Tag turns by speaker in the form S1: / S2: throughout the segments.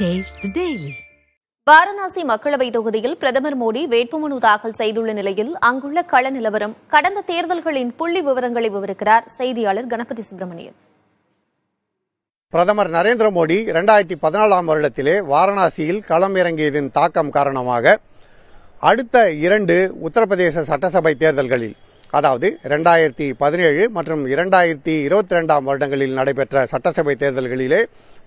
S1: Taste daily Varanasi மக்களவை தொகுதியில் பிரதமர் மோடி வேட்புமனு தாக்கல் செய்துள்ள நிலையில் அங்குள்ள கள நிலவரம் கடந்த தேர்தல்களின் புள்ளி விவரங்களை விவரிக்கிறார் செய்தியாளர் கணபதி சுப்பிரமணியன்
S2: பிரதமர் நரேந்திர மோடி இரண்டாயிரத்தி பதினாலாம் வருடத்திலே வாரணாசியில் களம் இறங்கியதன் தாக்கம் காரணமாக அடுத்த இரண்டு உத்தரப்பிரதேச சட்டசபை தேர்தல்களில் அதாவது இரண்டாயிரத்தி பதினேழு மற்றும் இரண்டாயிரத்தி இருபத்தி ரெண்டாம் வருடங்களில் நடைபெற்ற சட்டசபை தேர்தல்களிலே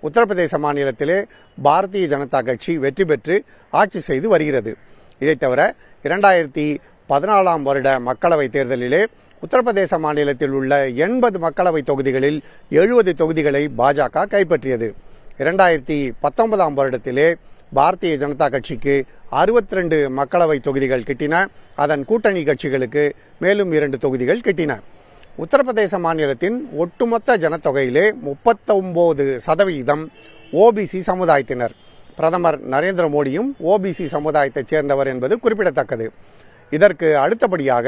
S2: உத்தரப்பிரதேச மாநிலத்திலே பாரதிய ஜனதா கட்சி வெற்றி பெற்று ஆட்சி செய்து வருகிறது இதைத் தவிர இரண்டாயிரத்தி பதினாலாம் வருட மக்களவைத் தேர்தலிலே உத்தரப்பிரதேச மாநிலத்தில் உள்ள எண்பது மக்களவைத் தொகுதிகளில் எழுபது தொகுதிகளை பாஜக கைப்பற்றியது இரண்டாயிரத்தி பத்தொன்பதாம் வருடத்திலே பாரதிய ஜனதா கட்சிக்கு அறுபத்தி ரெண்டு மக்களவை தொகுதிகள் கிட்டின அதன் கூட்டணி கட்சிகளுக்கு மேலும் இரண்டு தொகுதிகள் கிட்டின உத்தரப்பிரதேச மாநிலத்தின் ஒட்டுமொத்த ஜனத்தொகையிலே முப்பத்தொம்போது சதவீதம் ஓபிசி சமுதாயத்தினர் பிரதமர் நரேந்திர மோடியும் ஓபிசி சமுதாயத்தைச் சேர்ந்தவர் என்பது குறிப்பிடத்தக்கது இதற்கு அடுத்தபடியாக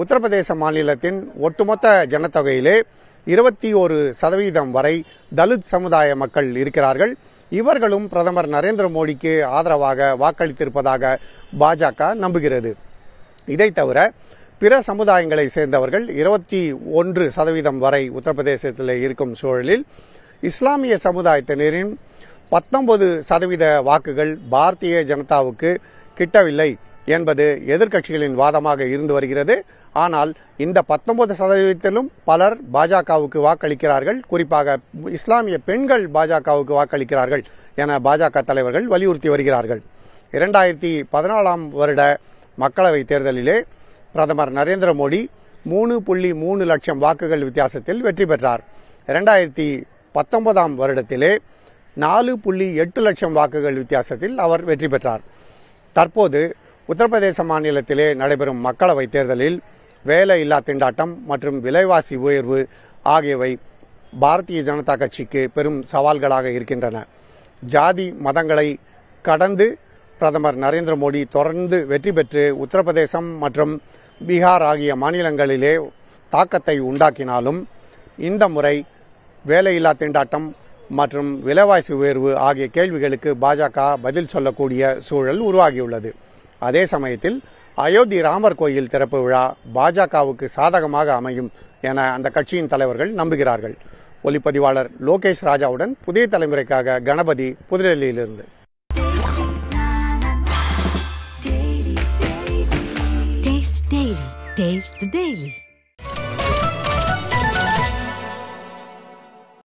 S2: உத்தரப்பிரதேச மாநிலத்தின் ஒட்டுமொத்த ஜனத்தொகையிலே இருபத்தி ஒரு சதவீதம் வரை தலித் சமுதாய மக்கள் இருக்கிறார்கள் இவர்களும் பிரதமர் நரேந்திர மோடிக்கு ஆதரவாக வாக்களித்திருப்பதாக பாஜக நம்புகிறது இதை தவிர பிற சமுதாயங்களை சேர்ந்தவர்கள் இருபத்தி ஒன்று சதவீதம் வரை உத்தரப்பிரதேசத்தில் இருக்கும் சூழலில் இஸ்லாமிய சமுதாயத்தினரின் பத்தொன்பது சதவீத வாக்குகள் பாரதிய ஜனதாவுக்கு கிட்டவில்லை என்பது எதிர்க்கட்சிகளின் வாதமாக இருந்து வருகிறது ஆனால் இந்த பத்தொன்பது சதவீதத்திலும் பலர் பாஜகவுக்கு வாக்களிக்கிறார்கள் குறிப்பாக இஸ்லாமிய பெண்கள் பாஜகவுக்கு வாக்களிக்கிறார்கள் என பாஜக தலைவர்கள் வலியுறுத்தி வருகிறார்கள் இரண்டாயிரத்தி பதினாலாம் வருட மக்களவைத் தேர்தலிலே பிரதமர் நரேந்திர மோடி மூணு புள்ளி மூணு லட்சம் வாக்குகள் வித்தியாசத்தில் வெற்றி பெற்றார் இரண்டாயிரத்தி பத்தொன்பதாம் வருடத்திலே நாலு புள்ளி எட்டு லட்சம் வாக்குகள் வித்தியாசத்தில் அவர் வெற்றி பெற்றார் தற்போது உத்தரப்பிரதேச மாநிலத்திலே நடைபெறும் மக்களவை தேர்தலில் வேலையில்லா திண்டாட்டம் மற்றும் விலைவாசி உயர்வு ஆகியவை பாரதிய ஜனதா கட்சிக்கு பெரும் சவால்களாக இருக்கின்றன ஜாதி மதங்களை கடந்து பிரதமர் நரேந்திர மோடி தொடர்ந்து வெற்றி பெற்று உத்தரப்பிரதேசம் மற்றும் பீகார் ஆகிய மாநிலங்களிலே தாக்கத்தை உண்டாக்கினாலும் இந்த முறை வேலையில்லா திண்டாட்டம் மற்றும் விலைவாசி உயர்வு ஆகிய கேள்விகளுக்கு பாஜக பதில் சொல்லக்கூடிய சூழல் உருவாகியுள்ளது அதே சமயத்தில் அயோத்தி ராமர் கோயில் திறப்பு விழா பாஜகவுக்கு சாதகமாக அமையும் என அந்த கட்சியின் தலைவர்கள் நம்புகிறார்கள் ஒலிப்பதிவாளர் லோகேஷ் ராஜாவுடன் புதிய தலைமுறைக்காக கணபதி புதுடெல்லியிலிருந்து
S1: Taste the daily.